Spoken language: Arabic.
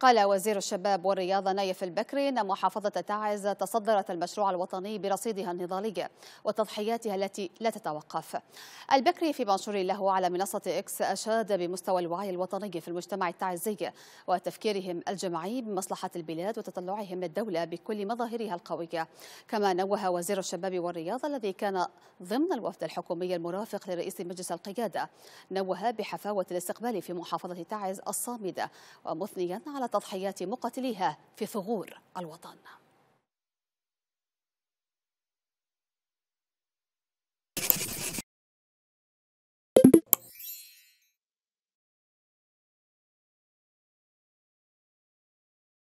قال وزير الشباب والرياضة نايف البكري أن محافظة تعز تصدرت المشروع الوطني برصيدها النضالي وتضحياتها التي لا تتوقف البكري في منشور له على منصة إكس أشاد بمستوى الوعي الوطني في المجتمع التعزي وتفكيرهم الجماعي بمصلحة البلاد وتطلعهم للدولة بكل مظاهرها القوية كما نوه وزير الشباب والرياضة الذي كان ضمن الوفد الحكومي المرافق لرئيس مجلس القيادة نوه بحفاوة الاستقبال في محافظة تعز الصامدة ومثنيا على تضحيات مقاتليها في ثغور الوطن